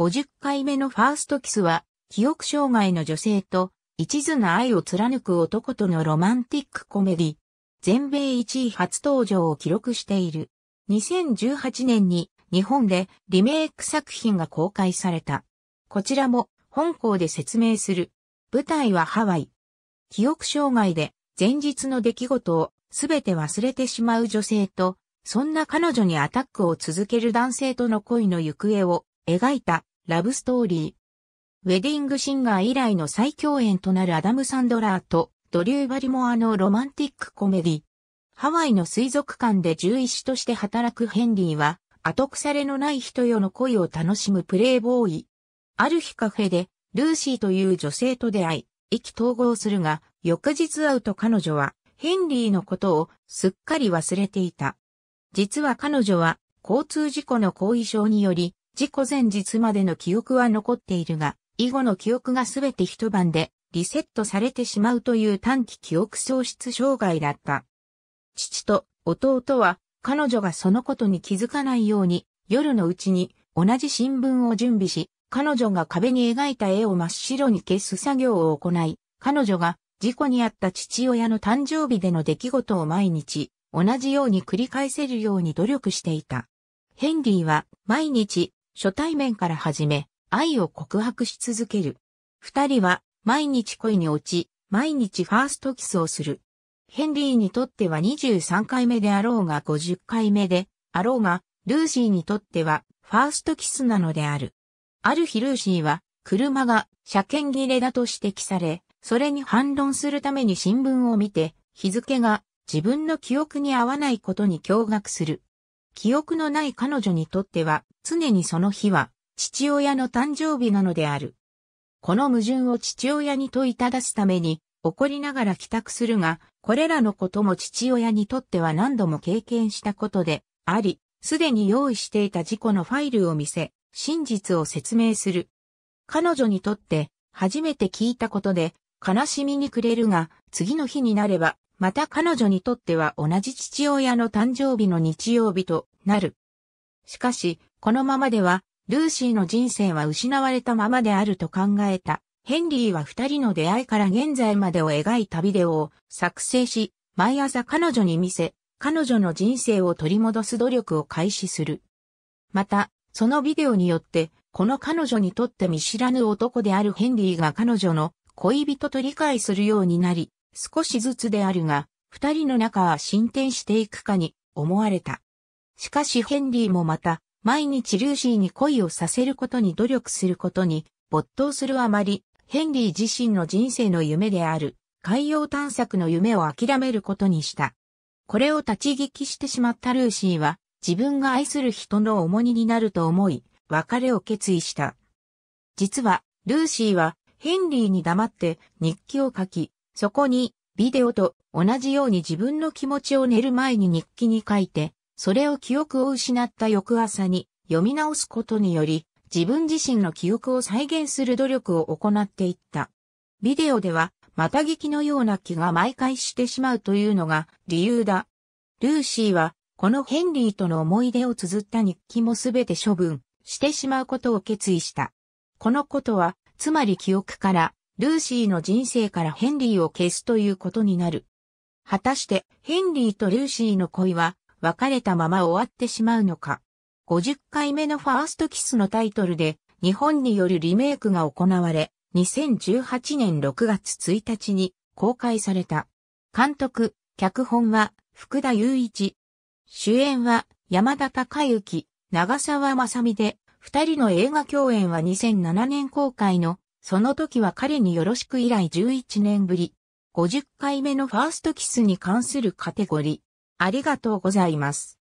50回目のファーストキスは、記憶障害の女性と、一途な愛を貫く男とのロマンティックコメディ。全米1位初登場を記録している。2018年に日本でリメイク作品が公開された。こちらも本校で説明する。舞台はハワイ。記憶障害で前日の出来事をすべて忘れてしまう女性と、そんな彼女にアタックを続ける男性との恋の行方を描いたラブストーリー。ウェディングシンガー以来の再共演となるアダム・サンドラーとドリュー・バリモアのロマンティックコメディ。ハワイの水族館で獣医師として働くヘンリーは、後腐れのない人よの恋を楽しむプレイボーイ。ある日カフェで、ルーシーという女性と出会い、意気統合するが、翌日会うと彼女は、ヘンリーのことをすっかり忘れていた。実は彼女は、交通事故の後遺症により、事故前日までの記憶は残っているが、以後の記憶がすべて一晩でリセットされてしまうという短期記憶喪失障害だった。父と弟は彼女がそのことに気づかないように夜のうちに同じ新聞を準備し、彼女が壁に描いた絵を真っ白に消す作業を行い、彼女が事故に遭った父親の誕生日での出来事を毎日同じように繰り返せるように努力していた。ヘンリーは毎日初対面から始め、愛を告白し続ける。二人は毎日恋に落ち、毎日ファーストキスをする。ヘンリーにとっては23回目であろうが50回目であろうが、ルーシーにとってはファーストキスなのである。ある日ルーシーは車が車検切れだと指摘され、それに反論するために新聞を見て、日付が自分の記憶に合わないことに驚愕する。記憶のない彼女にとっては、常にその日は、父親の誕生日なのである。この矛盾を父親に問いただすために、怒りながら帰宅するが、これらのことも父親にとっては何度も経験したことで、あり、すでに用意していた事故のファイルを見せ、真実を説明する。彼女にとって、初めて聞いたことで、悲しみに暮れるが、次の日になれば、また彼女にとっては同じ父親の誕生日の日曜日となる。しかし、このままでは、ルーシーの人生は失われたままであると考えた。ヘンリーは二人の出会いから現在までを描いたビデオを作成し、毎朝彼女に見せ、彼女の人生を取り戻す努力を開始する。また、そのビデオによって、この彼女にとって見知らぬ男であるヘンリーが彼女の恋人と理解するようになり、少しずつであるが、二人の仲は進展していくかに思われた。しかしヘンリーもまた、毎日ルーシーに恋をさせることに努力することに没頭するあまり、ヘンリー自身の人生の夢である海洋探索の夢を諦めることにした。これを立ち聞きしてしまったルーシーは、自分が愛する人の重荷になると思い、別れを決意した。実は、ルーシーはヘンリーに黙って日記を書き、そこに、ビデオと同じように自分の気持ちを寝る前に日記に書いて、それを記憶を失った翌朝に読み直すことにより、自分自身の記憶を再現する努力を行っていった。ビデオでは、また聞きのような気が毎回してしまうというのが理由だ。ルーシーは、このヘンリーとの思い出を綴った日記もすべて処分してしまうことを決意した。このことは、つまり記憶からルーシーの人生からヘンリーを消すということになる。果たしてヘンリーとルーシーの恋は別れたまま終わってしまうのか。50回目のファーストキスのタイトルで日本によるリメイクが行われ、2018年6月1日に公開された。監督、脚本は福田雄一。主演は山田孝之、長澤まさみで、二人の映画共演は2007年公開のその時は彼によろしく以来11年ぶり、50回目のファーストキスに関するカテゴリー。ありがとうございます。